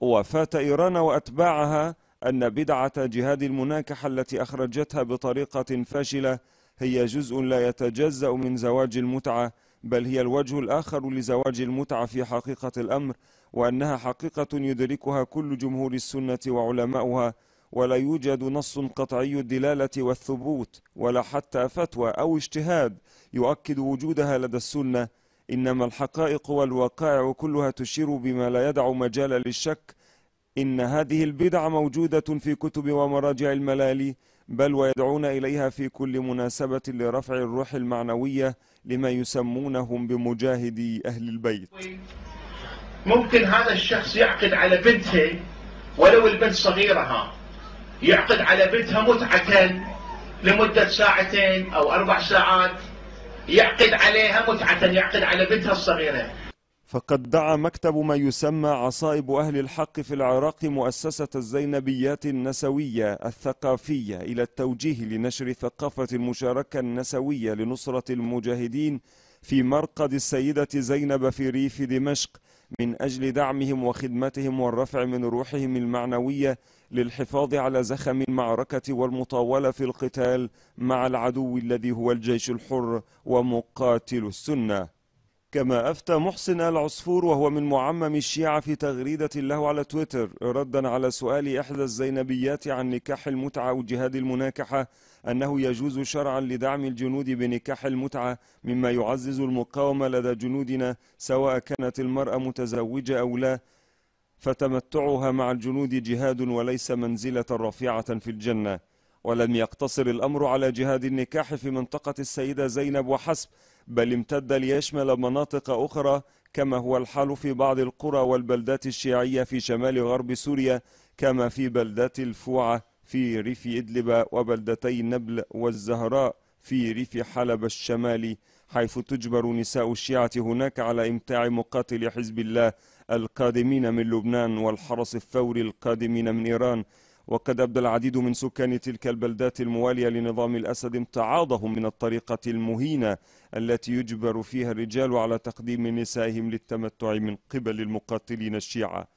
وفات إيران وأتباعها أن بدعة جهاد المناكحة التي أخرجتها بطريقة فاشلة هي جزء لا يتجزأ من زواج المتعة بل هي الوجه الآخر لزواج المتعة في حقيقة الأمر وأنها حقيقة يدركها كل جمهور السنة وعلماؤها ولا يوجد نص قطعي الدلالة والثبوت ولا حتى فتوى أو اجتهاد يؤكد وجودها لدى السنة إنما الحقائق والوقائع كلها تشير بما لا يدع مجال للشك إن هذه البدع موجودة في كتب ومراجع الملالي بل ويدعون إليها في كل مناسبة لرفع الروح المعنوية لما يسمونهم بمجاهدي أهل البيت ممكن هذا الشخص يعقد على بنته ولو البنت صغيرها يعقد على بنتها متعة لمدة ساعتين أو أربع ساعات يعقد عليها متعة يعقد على بنتها الصغيرة فقد دعا مكتب ما يسمى عصائب أهل الحق في العراق مؤسسة الزينبيات النسوية الثقافية إلى التوجيه لنشر ثقافة المشاركة النسوية لنصرة المجاهدين في مرقد السيدة زينب في ريف دمشق من أجل دعمهم وخدمتهم والرفع من روحهم المعنوية للحفاظ على زخم المعركة والمطاولة في القتال مع العدو الذي هو الجيش الحر ومقاتل السنة كما أفتى محسن العصفور وهو من معمم الشيعة في تغريدة له على تويتر ردا على سؤال إحدى الزينبيات عن نكاح المتعة أو جهاد المناكحة أنه يجوز شرعا لدعم الجنود بنكاح المتعة مما يعزز المقاومة لدى جنودنا سواء كانت المرأة متزوجة أو لا فتمتعها مع الجنود جهاد وليس منزلة رفيعة في الجنة ولم يقتصر الأمر على جهاد النكاح في منطقة السيدة زينب وحسب بل امتد ليشمل مناطق أخرى كما هو الحال في بعض القرى والبلدات الشيعية في شمال غرب سوريا كما في بلدة الفوعة في ريف إدلب وبلدتي نبل والزهراء في ريف حلب الشمالي حيث تجبر نساء الشيعة هناك على إمتاع مقاتل حزب الله القادمين من لبنان والحرس الثوري القادمين من إيران وقد أبدى العديد من سكان تلك البلدات الموالية لنظام الأسد امتعاضهم من الطريقة المهينة التي يجبر فيها الرجال على تقديم نسائهم للتمتع من قبل المقاتلين الشيعة